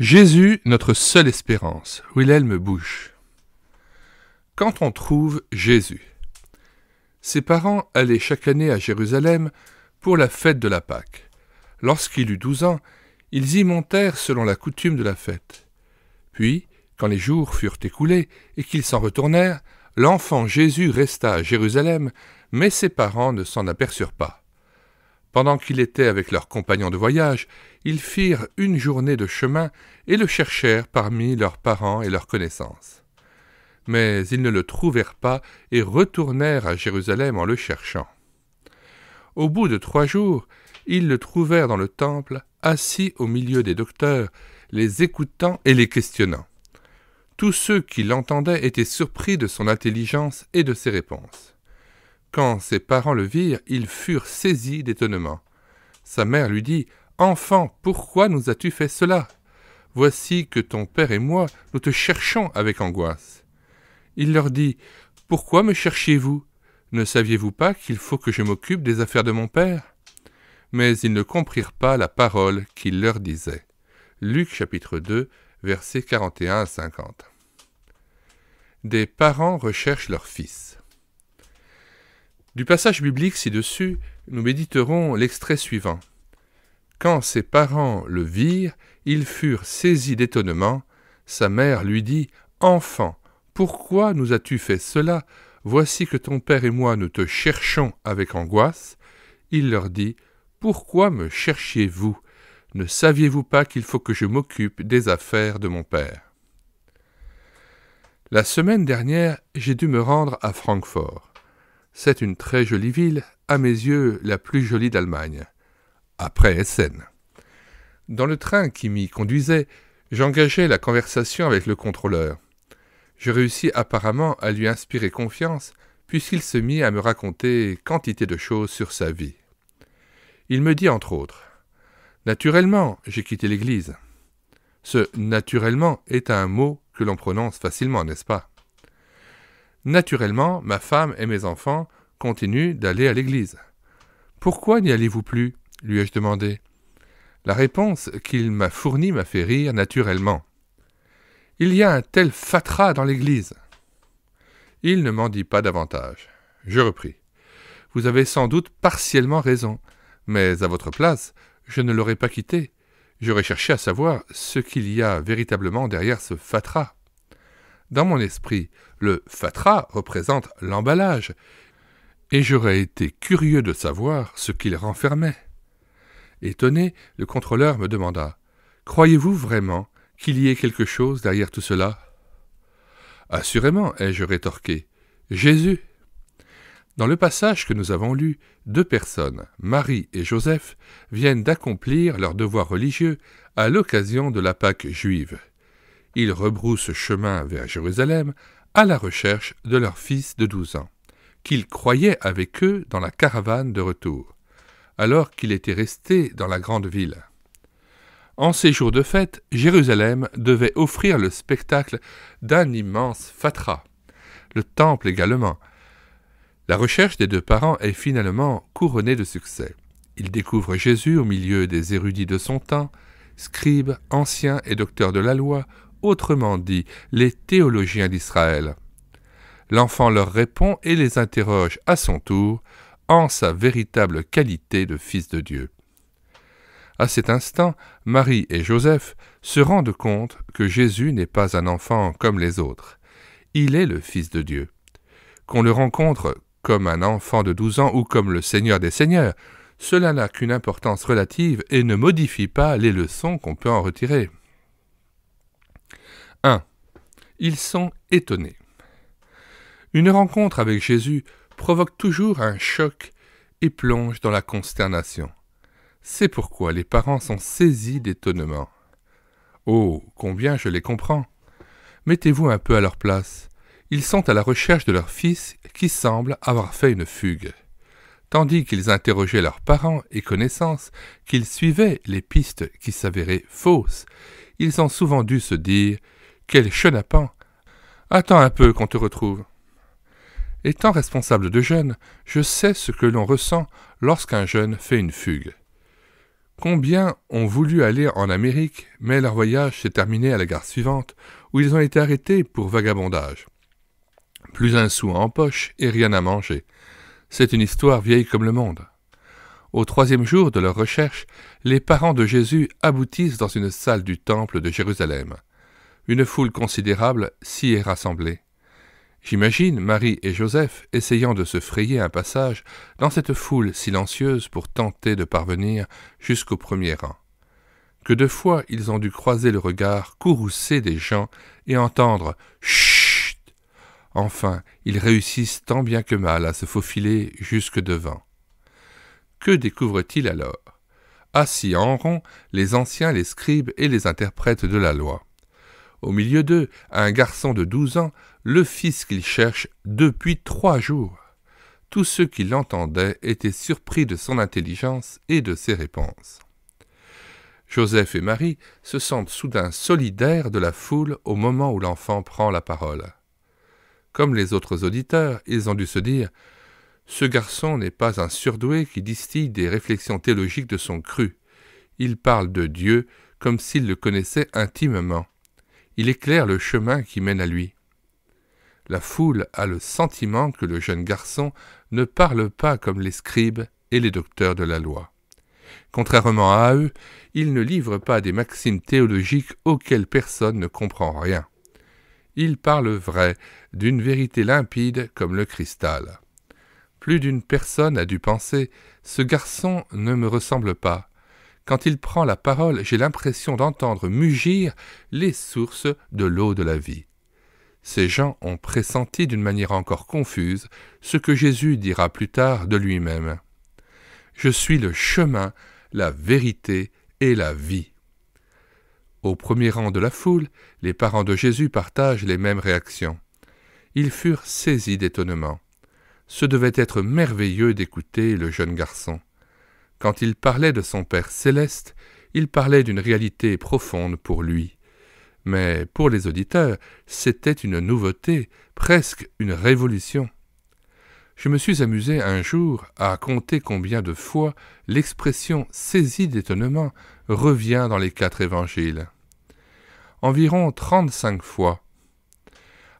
Jésus, notre seule espérance. Wilhelm bouche? Quand on trouve Jésus. Ses parents allaient chaque année à Jérusalem pour la fête de la Pâque. Lorsqu'il eut douze ans, ils y montèrent selon la coutume de la fête. Puis, quand les jours furent écoulés et qu'ils s'en retournèrent, l'enfant Jésus resta à Jérusalem, mais ses parents ne s'en aperçurent pas. Pendant qu'il était avec leurs compagnons de voyage, ils firent une journée de chemin et le cherchèrent parmi leurs parents et leurs connaissances. Mais ils ne le trouvèrent pas et retournèrent à Jérusalem en le cherchant. Au bout de trois jours, ils le trouvèrent dans le temple, assis au milieu des docteurs, les écoutant et les questionnant. Tous ceux qui l'entendaient étaient surpris de son intelligence et de ses réponses. Quand ses parents le virent, ils furent saisis d'étonnement. Sa mère lui dit Enfant, pourquoi nous as-tu fait cela Voici que ton père et moi, nous te cherchons avec angoisse. Il leur dit Pourquoi me cherchiez-vous Ne saviez-vous pas qu'il faut que je m'occupe des affaires de mon père Mais ils ne comprirent pas la parole qu'il leur disait. Luc chapitre 2, versets 41 à 50. Des parents recherchent leur fils. Du passage biblique ci-dessus, nous méditerons l'extrait suivant. Quand ses parents le virent, ils furent saisis d'étonnement. Sa mère lui dit Enfant, pourquoi nous as-tu fait cela Voici que ton père et moi nous te cherchons avec angoisse. Il leur dit Pourquoi me cherchiez-vous Ne saviez-vous pas qu'il faut que je m'occupe des affaires de mon père La semaine dernière, j'ai dû me rendre à Francfort. C'est une très jolie ville, à mes yeux la plus jolie d'Allemagne, après Essen. Dans le train qui m'y conduisait, j'engageais la conversation avec le contrôleur. Je réussis apparemment à lui inspirer confiance, puisqu'il se mit à me raconter quantité de choses sur sa vie. Il me dit entre autres Naturellement, j'ai quitté l'église. Ce naturellement est un mot que l'on prononce facilement, n'est-ce pas Naturellement, ma femme et mes enfants continuent d'aller à l'église. Pourquoi n'y allez-vous plus lui ai-je demandé. La réponse qu'il m'a fournie m'a fait rire naturellement. Il y a un tel fatras dans l'église. Il ne m'en dit pas davantage. Je repris. Vous avez sans doute partiellement raison, mais à votre place, je ne l'aurais pas quitté. J'aurais cherché à savoir ce qu'il y a véritablement derrière ce fatras. Dans mon esprit, le fatra représente l'emballage, et j'aurais été curieux de savoir ce qu'il renfermait. Étonné, le contrôleur me demanda Croyez-vous vraiment qu'il y ait quelque chose derrière tout cela Assurément, ai-je rétorqué. Jésus. Dans le passage que nous avons lu, deux personnes, Marie et Joseph, viennent d'accomplir leur devoir religieux à l'occasion de la Pâque juive. Ils rebroussent chemin vers Jérusalem à la recherche de leur fils de douze ans, qu'ils croyaient avec eux dans la caravane de retour, alors qu'il était resté dans la grande ville. En ces jours de fête, Jérusalem devait offrir le spectacle d'un immense fatra, le temple également. La recherche des deux parents est finalement couronnée de succès. Ils découvrent Jésus au milieu des érudits de son temps, scribes, anciens et docteurs de la loi, autrement dit les théologiens d'Israël. L'enfant leur répond et les interroge à son tour en sa véritable qualité de fils de Dieu. À cet instant, Marie et Joseph se rendent compte que Jésus n'est pas un enfant comme les autres. Il est le Fils de Dieu. Qu'on le rencontre comme un enfant de douze ans ou comme le Seigneur des Seigneurs, cela n'a qu'une importance relative et ne modifie pas les leçons qu'on peut en retirer. 1. Ils sont étonnés. Une rencontre avec Jésus provoque toujours un choc et plonge dans la consternation. C'est pourquoi les parents sont saisis d'étonnement. Oh, combien je les comprends. Mettez-vous un peu à leur place. Ils sont à la recherche de leur fils qui semble avoir fait une fugue. Tandis qu'ils interrogeaient leurs parents et connaissances, qu'ils suivaient les pistes qui s'avéraient fausses, ils ont souvent dû se dire quel chenapan Attends un peu qu'on te retrouve. Étant responsable de jeunes, je sais ce que l'on ressent lorsqu'un jeune fait une fugue. Combien ont voulu aller en Amérique, mais leur voyage s'est terminé à la gare suivante, où ils ont été arrêtés pour vagabondage. Plus un sou en poche et rien à manger. C'est une histoire vieille comme le monde. Au troisième jour de leur recherche, les parents de Jésus aboutissent dans une salle du temple de Jérusalem une foule considérable s'y est rassemblée. J'imagine Marie et Joseph essayant de se frayer un passage dans cette foule silencieuse pour tenter de parvenir jusqu'au premier rang. Que de fois ils ont dû croiser le regard courroucé des gens et entendre Chut Enfin, ils réussissent tant bien que mal à se faufiler jusque devant. Que découvrent-ils alors Assis en rond, les anciens, les scribes et les interprètes de la loi. Au milieu d'eux, un garçon de douze ans, le fils qu'il cherche depuis trois jours. Tous ceux qui l'entendaient étaient surpris de son intelligence et de ses réponses. Joseph et Marie se sentent soudain solidaires de la foule au moment où l'enfant prend la parole. Comme les autres auditeurs, ils ont dû se dire Ce garçon n'est pas un surdoué qui distille des réflexions théologiques de son cru. Il parle de Dieu comme s'il le connaissait intimement il éclaire le chemin qui mène à lui. La foule a le sentiment que le jeune garçon ne parle pas comme les scribes et les docteurs de la loi. Contrairement à eux, il ne livre pas des maximes théologiques auxquelles personne ne comprend rien. Il parle vrai, d'une vérité limpide comme le cristal. Plus d'une personne a dû penser Ce garçon ne me ressemble pas, quand il prend la parole, j'ai l'impression d'entendre mugir les sources de l'eau de la vie. Ces gens ont pressenti d'une manière encore confuse ce que Jésus dira plus tard de lui-même. Je suis le chemin, la vérité et la vie. Au premier rang de la foule, les parents de Jésus partagent les mêmes réactions. Ils furent saisis d'étonnement. Ce devait être merveilleux d'écouter le jeune garçon. Quand il parlait de son Père céleste, il parlait d'une réalité profonde pour lui. Mais pour les auditeurs, c'était une nouveauté, presque une révolution. Je me suis amusé un jour à compter combien de fois l'expression saisie d'étonnement revient dans les quatre évangiles. Environ trente-cinq fois,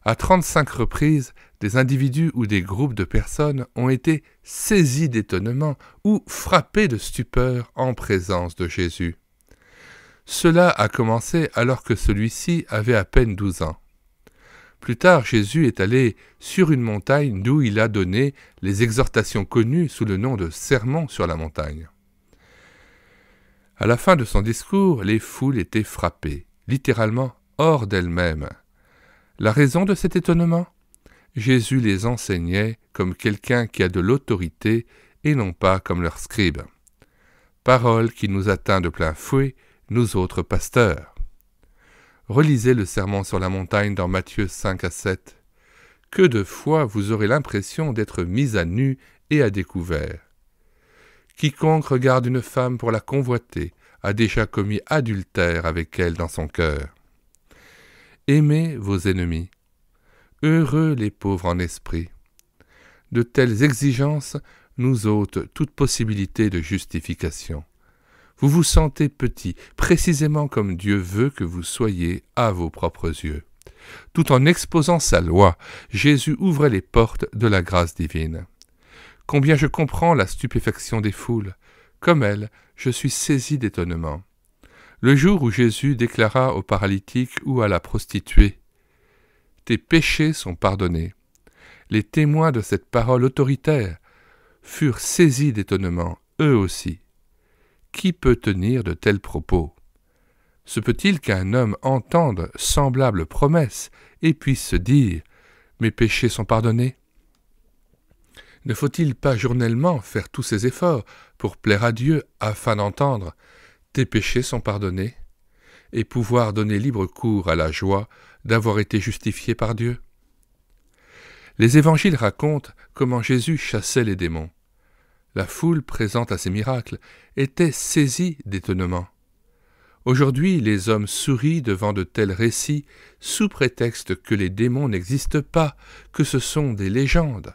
à 35 reprises, des individus ou des groupes de personnes ont été saisis d'étonnement ou frappés de stupeur en présence de Jésus. Cela a commencé alors que celui-ci avait à peine 12 ans. Plus tard, Jésus est allé sur une montagne d'où il a donné les exhortations connues sous le nom de Sermon sur la montagne. À la fin de son discours, les foules étaient frappées, littéralement hors d'elles-mêmes. La raison de cet étonnement Jésus les enseignait comme quelqu'un qui a de l'autorité et non pas comme leur scribe. Parole qui nous atteint de plein fouet, nous autres pasteurs. Relisez le serment sur la montagne dans Matthieu 5 à 7. Que de fois vous aurez l'impression d'être mis à nu et à découvert. Quiconque regarde une femme pour la convoiter a déjà commis adultère avec elle dans son cœur. Aimez vos ennemis. Heureux les pauvres en esprit. De telles exigences nous ôtent toute possibilité de justification. Vous vous sentez petit, précisément comme Dieu veut que vous soyez à vos propres yeux. Tout en exposant sa loi, Jésus ouvrait les portes de la grâce divine. Combien je comprends la stupéfaction des foules. Comme elle, je suis saisi d'étonnement le jour où Jésus déclara au paralytique ou à la prostituée Tes péchés sont pardonnés. Les témoins de cette parole autoritaire furent saisis d'étonnement, eux aussi. Qui peut tenir de tels propos Se peut-il qu'un homme entende semblable promesse et puisse se dire Mes péchés sont pardonnés Ne faut-il pas journellement faire tous ses efforts pour plaire à Dieu afin d'entendre tes péchés sont pardonnés, et pouvoir donner libre cours à la joie d'avoir été justifié par Dieu. Les évangiles racontent comment Jésus chassait les démons. La foule présente à ces miracles était saisie d'étonnement. Aujourd'hui, les hommes sourient devant de tels récits sous prétexte que les démons n'existent pas, que ce sont des légendes.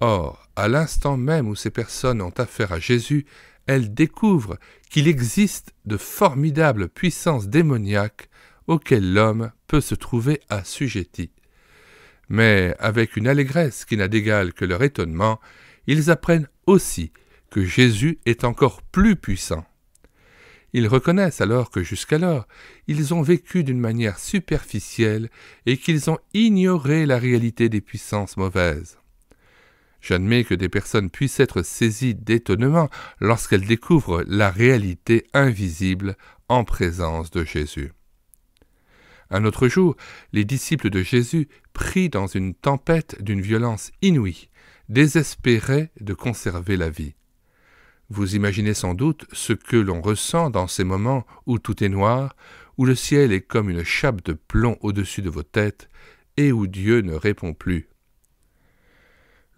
Or, à l'instant même où ces personnes ont affaire à Jésus, elle découvre qu'il existe de formidables puissances démoniaques auxquelles l'homme peut se trouver assujetti. Mais avec une allégresse qui n'a d'égal que leur étonnement, ils apprennent aussi que Jésus est encore plus puissant. Ils reconnaissent alors que jusqu'alors, ils ont vécu d'une manière superficielle et qu'ils ont ignoré la réalité des puissances mauvaises. J'admets que des personnes puissent être saisies d'étonnement lorsqu'elles découvrent la réalité invisible en présence de Jésus. Un autre jour, les disciples de Jésus, pris dans une tempête d'une violence inouïe, désespéraient de conserver la vie. Vous imaginez sans doute ce que l'on ressent dans ces moments où tout est noir, où le ciel est comme une chape de plomb au-dessus de vos têtes, et où Dieu ne répond plus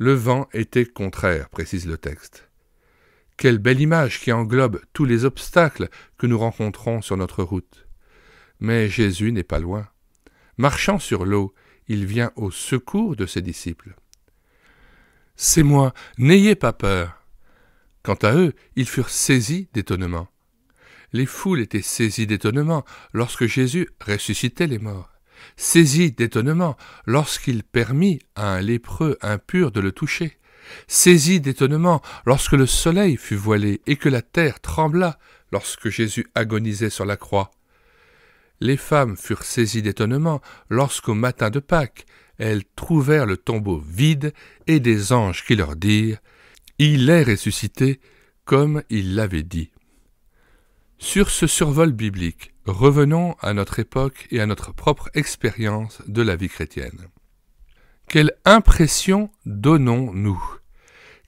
le vent était contraire, précise le texte. Quelle belle image qui englobe tous les obstacles que nous rencontrons sur notre route. Mais Jésus n'est pas loin. Marchant sur l'eau, il vient au secours de ses disciples. C'est moi, n'ayez pas peur. Quant à eux, ils furent saisis d'étonnement. Les foules étaient saisies d'étonnement lorsque Jésus ressuscitait les morts saisi d'étonnement lorsqu'il permit à un lépreux impur de le toucher, saisi d'étonnement lorsque le soleil fut voilé et que la terre trembla lorsque Jésus agonisait sur la croix. Les femmes furent saisies d'étonnement lorsqu'au matin de Pâques, elles trouvèrent le tombeau vide et des anges qui leur dirent Il est ressuscité comme il l'avait dit. Sur ce survol biblique, revenons à notre époque et à notre propre expérience de la vie chrétienne. Quelle impression donnons-nous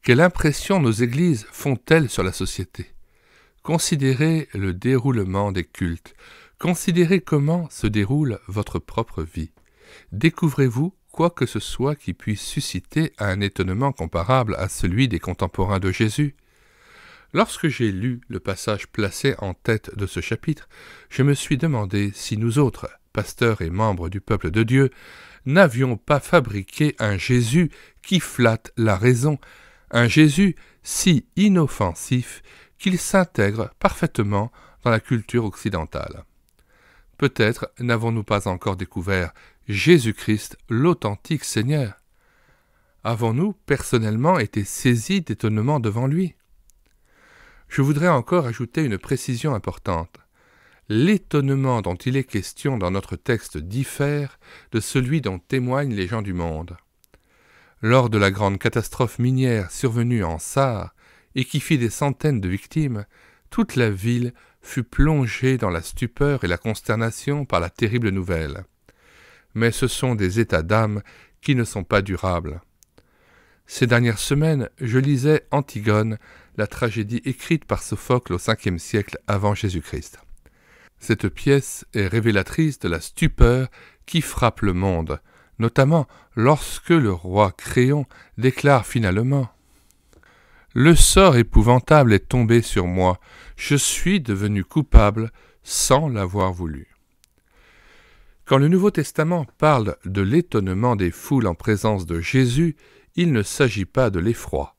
Quelle impression nos églises font-elles sur la société Considérez le déroulement des cultes. Considérez comment se déroule votre propre vie. Découvrez-vous quoi que ce soit qui puisse susciter un étonnement comparable à celui des contemporains de Jésus Lorsque j'ai lu le passage placé en tête de ce chapitre, je me suis demandé si nous autres, pasteurs et membres du peuple de Dieu, n'avions pas fabriqué un Jésus qui flatte la raison, un Jésus si inoffensif qu'il s'intègre parfaitement dans la culture occidentale. Peut-être n'avons-nous pas encore découvert Jésus-Christ l'authentique Seigneur. Avons-nous personnellement été saisis d'étonnement devant lui je voudrais encore ajouter une précision importante. L'étonnement dont il est question dans notre texte diffère de celui dont témoignent les gens du monde. Lors de la grande catastrophe minière survenue en Sarre et qui fit des centaines de victimes, toute la ville fut plongée dans la stupeur et la consternation par la terrible nouvelle. Mais ce sont des états d'âme qui ne sont pas durables. Ces dernières semaines, je lisais Antigone la tragédie écrite par Sophocle au Ve siècle avant Jésus-Christ. Cette pièce est révélatrice de la stupeur qui frappe le monde, notamment lorsque le roi Créon déclare finalement Le sort épouvantable est tombé sur moi, je suis devenu coupable sans l'avoir voulu. Quand le Nouveau Testament parle de l'étonnement des foules en présence de Jésus, il ne s'agit pas de l'effroi,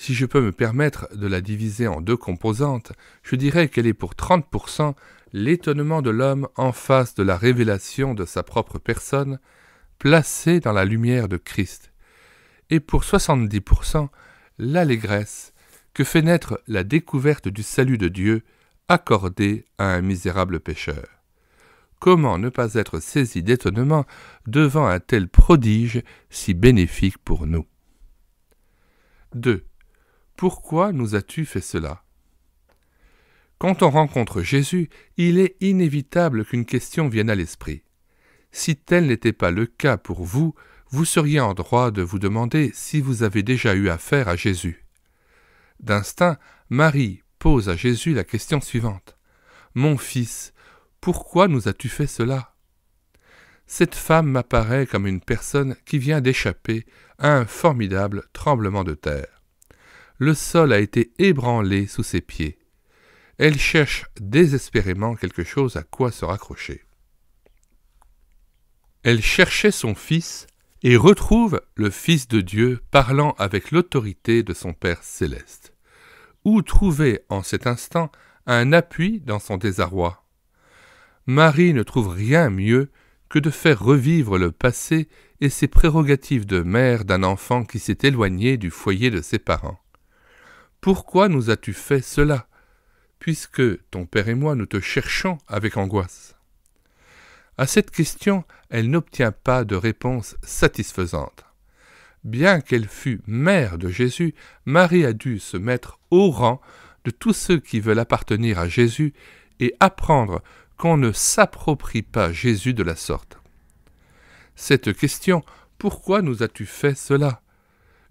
si je peux me permettre de la diviser en deux composantes, je dirais qu'elle est pour 30% l'étonnement de l'homme en face de la révélation de sa propre personne, placée dans la lumière de Christ, et pour 70% l'allégresse que fait naître la découverte du salut de Dieu accordé à un misérable pécheur. Comment ne pas être saisi d'étonnement devant un tel prodige si bénéfique pour nous 2. Pourquoi nous as-tu fait cela Quand on rencontre Jésus, il est inévitable qu'une question vienne à l'esprit. Si tel n'était pas le cas pour vous, vous seriez en droit de vous demander si vous avez déjà eu affaire à Jésus. D'instinct, Marie pose à Jésus la question suivante. Mon fils, pourquoi nous as-tu fait cela Cette femme m'apparaît comme une personne qui vient d'échapper à un formidable tremblement de terre le sol a été ébranlé sous ses pieds. Elle cherche désespérément quelque chose à quoi se raccrocher. Elle cherchait son fils et retrouve le Fils de Dieu parlant avec l'autorité de son Père céleste. Où trouver en cet instant un appui dans son désarroi Marie ne trouve rien mieux que de faire revivre le passé et ses prérogatives de mère d'un enfant qui s'est éloigné du foyer de ses parents. Pourquoi nous as-tu fait cela Puisque ton père et moi nous te cherchons avec angoisse. À cette question, elle n'obtient pas de réponse satisfaisante. Bien qu'elle fût mère de Jésus, Marie a dû se mettre au rang de tous ceux qui veulent appartenir à Jésus et apprendre qu'on ne s'approprie pas Jésus de la sorte. Cette question, pourquoi nous as-tu fait cela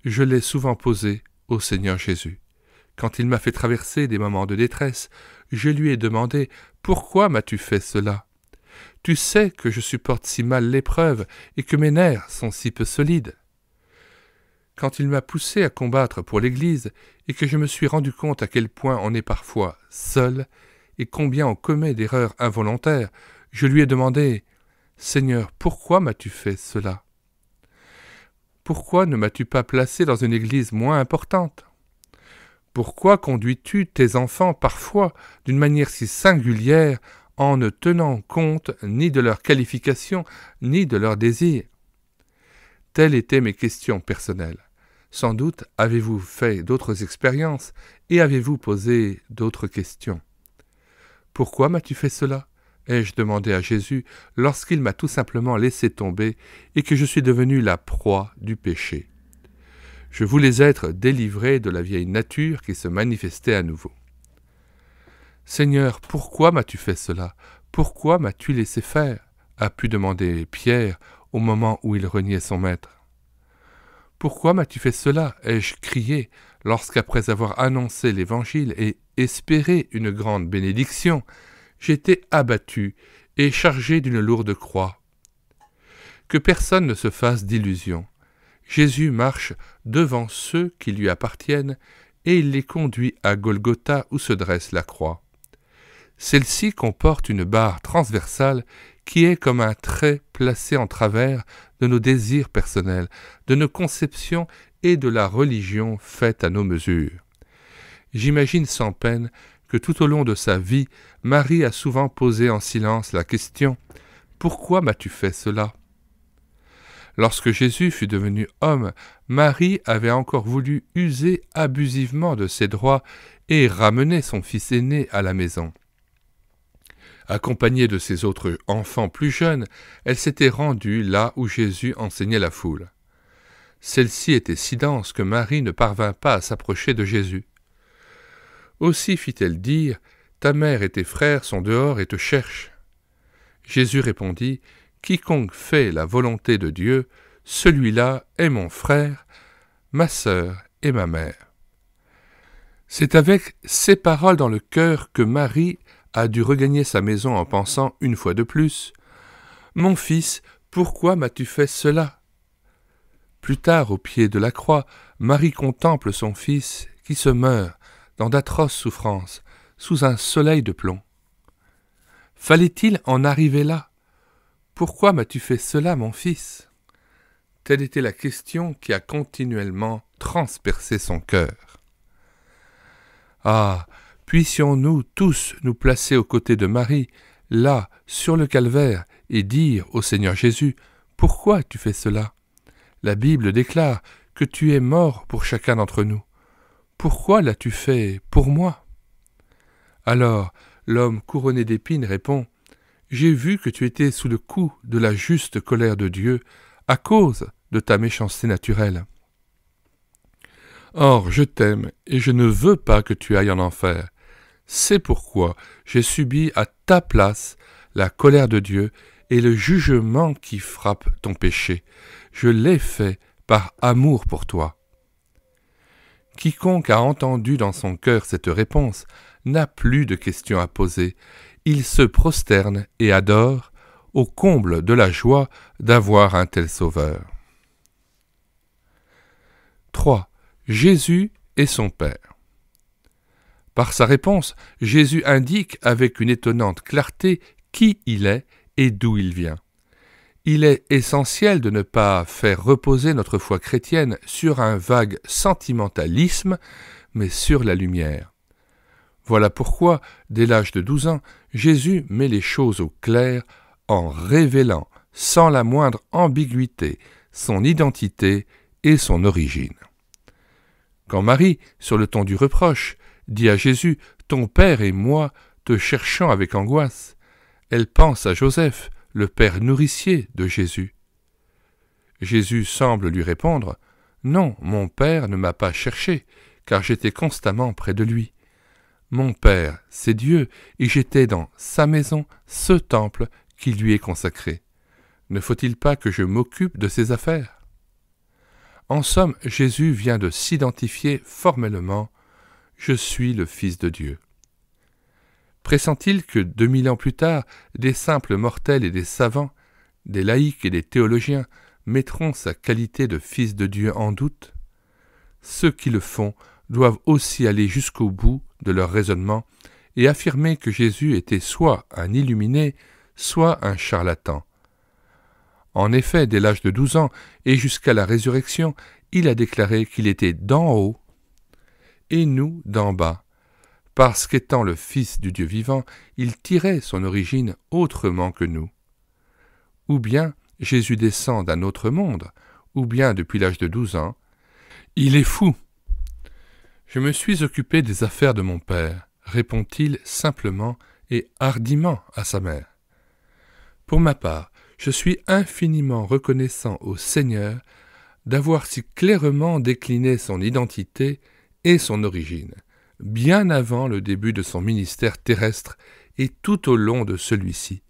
Je l'ai souvent posée au Seigneur Jésus. Quand il m'a fait traverser des moments de détresse, je lui ai demandé Pourquoi m'as-tu fait cela Tu sais que je supporte si mal l'épreuve et que mes nerfs sont si peu solides. Quand il m'a poussé à combattre pour l'Église et que je me suis rendu compte à quel point on est parfois seul et combien on commet d'erreurs involontaires, je lui ai demandé Seigneur, pourquoi m'as-tu fait cela Pourquoi ne m'as-tu pas placé dans une église moins importante pourquoi conduis-tu tes enfants parfois d'une manière si singulière en ne tenant compte ni de leurs qualifications ni de leurs désirs Telles étaient mes questions personnelles. Sans doute avez-vous fait d'autres expériences et avez-vous posé d'autres questions. Pourquoi m'as-tu fait cela ai-je demandé à Jésus lorsqu'il m'a tout simplement laissé tomber et que je suis devenu la proie du péché. Je voulais être délivré de la vieille nature qui se manifestait à nouveau. Seigneur, pourquoi m'as-tu fait cela Pourquoi m'as-tu laissé faire a pu demander Pierre au moment où il reniait son maître. Pourquoi m'as-tu fait cela ai-je crié lorsqu'après avoir annoncé l'Évangile et espéré une grande bénédiction, j'étais abattu et chargé d'une lourde croix. Que personne ne se fasse d'illusions. Jésus marche devant ceux qui lui appartiennent et il les conduit à Golgotha où se dresse la croix. Celle-ci comporte une barre transversale qui est comme un trait placé en travers de nos désirs personnels, de nos conceptions et de la religion faite à nos mesures. J'imagine sans peine que tout au long de sa vie, Marie a souvent posé en silence la question Pourquoi m'as-tu fait cela Lorsque Jésus fut devenu homme, Marie avait encore voulu user abusivement de ses droits et ramener son fils aîné à la maison. Accompagnée de ses autres enfants plus jeunes, elle s'était rendue là où Jésus enseignait la foule. Celle-ci était si dense que Marie ne parvint pas à s'approcher de Jésus. Aussi fit-elle dire Ta mère et tes frères sont dehors et te cherchent. Jésus répondit Quiconque fait la volonté de Dieu, celui-là est mon frère, ma sœur et ma mère. C'est avec ces paroles dans le cœur que Marie a dû regagner sa maison en pensant une fois de plus Mon fils, pourquoi m'as-tu fait cela Plus tard, au pied de la croix, Marie contemple son fils qui se meurt dans d'atroces souffrances, sous un soleil de plomb. Fallait-il en arriver là pourquoi m'as-tu fait cela, mon fils Telle était la question qui a continuellement transpercé son cœur. Ah Puissions-nous tous nous placer aux côtés de Marie, là, sur le calvaire, et dire au Seigneur Jésus Pourquoi tu fais cela La Bible déclare que tu es mort pour chacun d'entre nous. Pourquoi l'as-tu fait pour moi Alors, l'homme couronné d'épines répond j'ai vu que tu étais sous le coup de la juste colère de Dieu à cause de ta méchanceté naturelle. Or, je t'aime et je ne veux pas que tu ailles en enfer. C'est pourquoi j'ai subi à ta place la colère de Dieu et le jugement qui frappe ton péché. Je l'ai fait par amour pour toi. Quiconque a entendu dans son cœur cette réponse n'a plus de questions à poser. Il se prosterne et adore, au comble de la joie d'avoir un tel Sauveur. 3. Jésus et son Père. Par sa réponse, Jésus indique avec une étonnante clarté qui il est et d'où il vient. Il est essentiel de ne pas faire reposer notre foi chrétienne sur un vague sentimentalisme, mais sur la lumière. Voilà pourquoi, dès l'âge de douze ans, Jésus met les choses au clair en révélant, sans la moindre ambiguïté, son identité et son origine. Quand Marie, sur le ton du reproche, dit à Jésus Ton Père et moi te cherchons avec angoisse, elle pense à Joseph, le Père nourricier de Jésus. Jésus semble lui répondre Non, mon Père ne m'a pas cherché, car j'étais constamment près de lui. Mon Père, c'est Dieu, et j'étais dans sa maison, ce temple qui lui est consacré. Ne faut-il pas que je m'occupe de ses affaires En somme, Jésus vient de s'identifier formellement Je suis le Fils de Dieu. Pressent-il que, deux mille ans plus tard, des simples mortels et des savants, des laïcs et des théologiens mettront sa qualité de Fils de Dieu en doute Ceux qui le font doivent aussi aller jusqu'au bout de leur raisonnement et affirmer que Jésus était soit un illuminé, soit un charlatan. En effet, dès l'âge de douze ans et jusqu'à la résurrection, il a déclaré qu'il était d'en haut et nous d'en bas, parce qu'étant le Fils du Dieu vivant, il tirait son origine autrement que nous. Ou bien Jésus descend d'un autre monde, ou bien depuis l'âge de douze ans, il est fou, je me suis occupé des affaires de mon père, répond-il simplement et hardiment à sa mère. Pour ma part, je suis infiniment reconnaissant au Seigneur d'avoir si clairement décliné son identité et son origine, bien avant le début de son ministère terrestre et tout au long de celui-ci.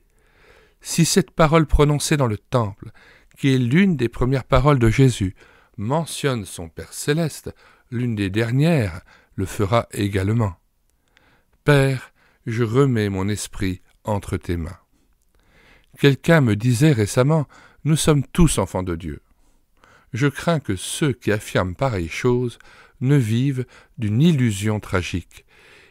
Si cette parole prononcée dans le temple, qui est l'une des premières paroles de Jésus, mentionne son Père céleste, l'une des dernières le fera également. Père, je remets mon esprit entre tes mains. Quelqu'un me disait récemment, nous sommes tous enfants de Dieu. Je crains que ceux qui affirment pareilles chose ne vivent d'une illusion tragique,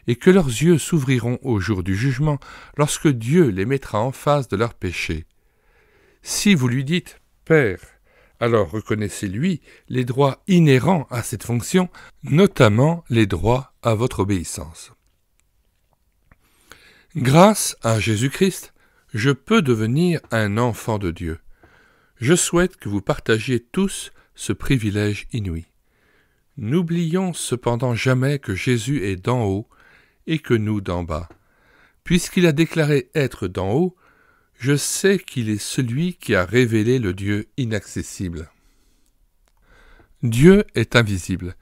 et que leurs yeux s'ouvriront au jour du jugement, lorsque Dieu les mettra en face de leurs péchés. Si vous lui dites Père, alors reconnaissez-lui les droits inhérents à cette fonction, notamment les droits à votre obéissance. Grâce à Jésus-Christ, je peux devenir un enfant de Dieu. Je souhaite que vous partagiez tous ce privilège inouï. N'oublions cependant jamais que Jésus est d'en haut et que nous d'en bas. Puisqu'il a déclaré être d'en haut, je sais qu'il est celui qui a révélé le Dieu inaccessible. Dieu est invisible,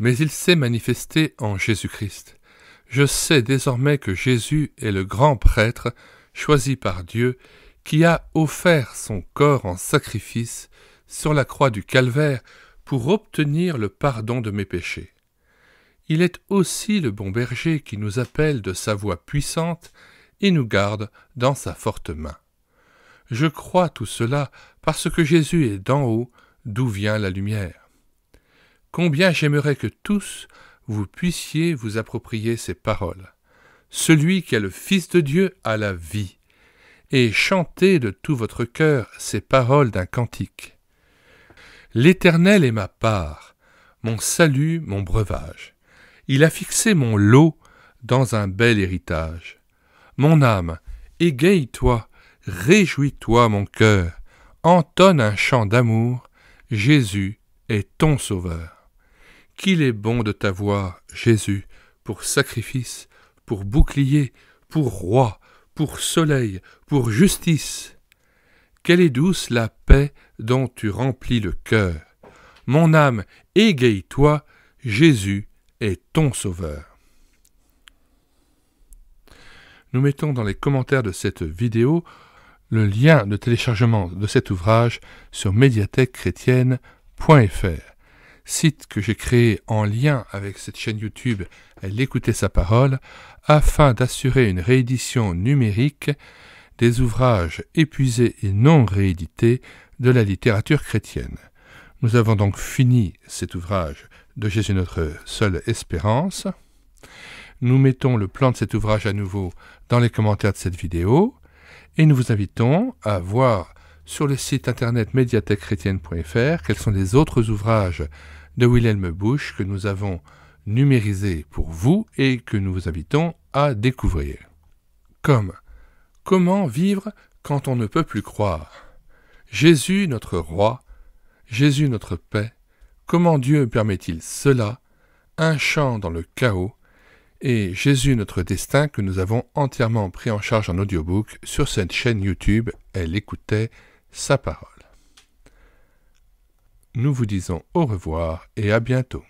mais il s'est manifesté en Jésus-Christ. Je sais désormais que Jésus est le grand prêtre choisi par Dieu qui a offert son corps en sacrifice sur la croix du Calvaire pour obtenir le pardon de mes péchés. Il est aussi le bon berger qui nous appelle de sa voix puissante et nous garde dans sa forte main. Je crois tout cela parce que Jésus est d'en haut, d'où vient la lumière. Combien j'aimerais que tous vous puissiez vous approprier ces paroles. Celui qui est le Fils de Dieu a la vie, et chantez de tout votre cœur ces paroles d'un cantique. L'Éternel est ma part, mon salut, mon breuvage. Il a fixé mon lot dans un bel héritage. Mon âme, égaye-toi, Réjouis-toi, mon cœur, entonne un chant d'amour, Jésus est ton sauveur. Qu'il est bon de t'avoir, Jésus, pour sacrifice, pour bouclier, pour roi, pour soleil, pour justice. Quelle est douce la paix dont tu remplis le cœur. Mon âme, égaye-toi, Jésus est ton sauveur. Nous mettons dans les commentaires de cette vidéo le lien de téléchargement de cet ouvrage sur médiathèquechrétienne.fr, site que j'ai créé en lien avec cette chaîne YouTube Elle écoutait sa parole, afin d'assurer une réédition numérique des ouvrages épuisés et non réédités de la littérature chrétienne. Nous avons donc fini cet ouvrage de Jésus notre seule espérance. Nous mettons le plan de cet ouvrage à nouveau dans les commentaires de cette vidéo. Et nous vous invitons à voir sur le site internet médiathèquechrétienne.fr quels sont les autres ouvrages de Wilhelm Bush que nous avons numérisés pour vous et que nous vous invitons à découvrir. Comme Comment vivre quand on ne peut plus croire Jésus notre roi, Jésus notre paix, comment Dieu permet-il cela Un chant dans le chaos, et Jésus notre destin que nous avons entièrement pris en charge en audiobook sur cette chaîne YouTube. Elle écoutait sa parole. Nous vous disons au revoir et à bientôt.